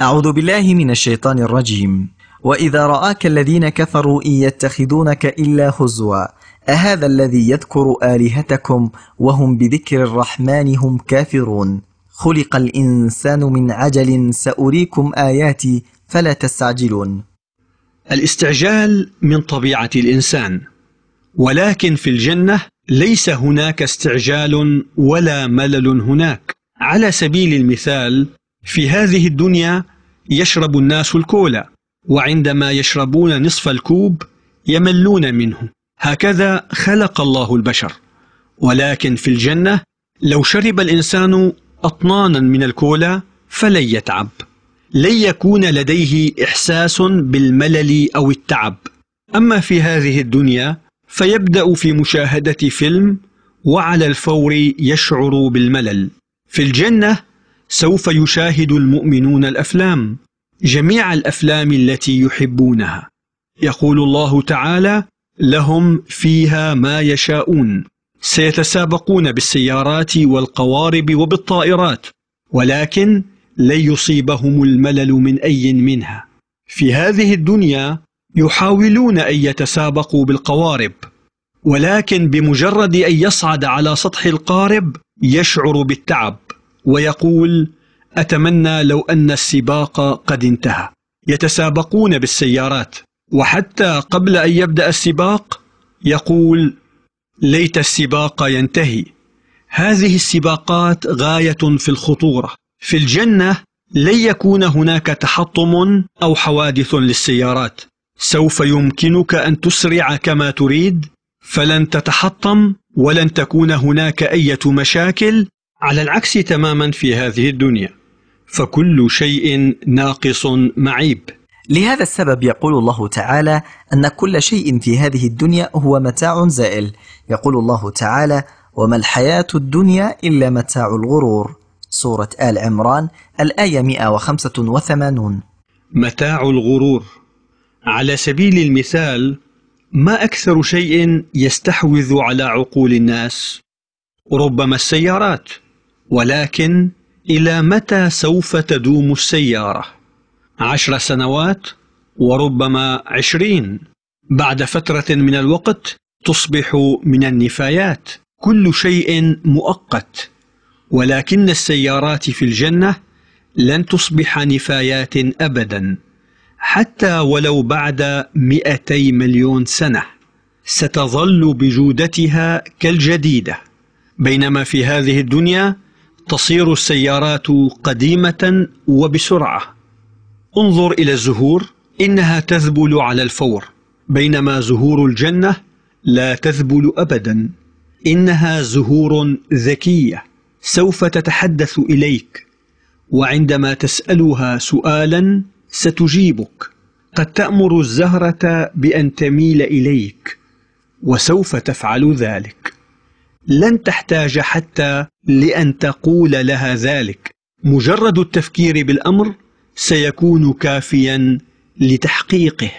أعوذ بالله من الشيطان الرجيم وإذا رآك الذين كفروا إن يتخذونك إلا هزوا أهذا الذي يذكر آلهتكم وهم بذكر الرحمن هم كافرون خلق الإنسان من عجل سأريكم آياتي فلا تستعجلون الاستعجال من طبيعة الإنسان ولكن في الجنة ليس هناك استعجال ولا ملل هناك على سبيل المثال في هذه الدنيا يشرب الناس الكولا وعندما يشربون نصف الكوب يملون منه هكذا خلق الله البشر ولكن في الجنة لو شرب الإنسان أطنانا من الكولا فلن يتعب لن يكون لديه إحساس بالملل أو التعب أما في هذه الدنيا فيبدأ في مشاهدة فيلم وعلى الفور يشعر بالملل في الجنة سوف يشاهد المؤمنون الأفلام جميع الأفلام التي يحبونها يقول الله تعالى لهم فيها ما يشاءون سيتسابقون بالسيارات والقوارب وبالطائرات ولكن لن يصيبهم الملل من أي منها في هذه الدنيا يحاولون أن يتسابقوا بالقوارب ولكن بمجرد أن يصعد على سطح القارب يشعر بالتعب ويقول أتمنى لو أن السباق قد انتهى يتسابقون بالسيارات وحتى قبل أن يبدأ السباق يقول ليت السباق ينتهي هذه السباقات غاية في الخطورة في الجنة لن يكون هناك تحطم أو حوادث للسيارات سوف يمكنك أن تسرع كما تريد فلن تتحطم ولن تكون هناك أي مشاكل على العكس تماما في هذه الدنيا فكل شيء ناقص معيب لهذا السبب يقول الله تعالى ان كل شيء في هذه الدنيا هو متاع زائل يقول الله تعالى وما الحياه الدنيا الا متاع الغرور سوره ال عمران الايه 185 متاع الغرور على سبيل المثال ما اكثر شيء يستحوذ على عقول الناس ربما السيارات ولكن إلى متى سوف تدوم السيارة؟ عشر سنوات وربما عشرين بعد فترة من الوقت تصبح من النفايات كل شيء مؤقت ولكن السيارات في الجنة لن تصبح نفايات أبدا حتى ولو بعد مئتي مليون سنة ستظل بجودتها كالجديدة بينما في هذه الدنيا تصير السيارات قديمة وبسرعة انظر إلى الزهور إنها تذبل على الفور بينما زهور الجنة لا تذبل أبدا إنها زهور ذكية سوف تتحدث إليك وعندما تسألها سؤالا ستجيبك قد تأمر الزهرة بأن تميل إليك وسوف تفعل ذلك لن تحتاج حتى لأن تقول لها ذلك مجرد التفكير بالأمر سيكون كافيا لتحقيقه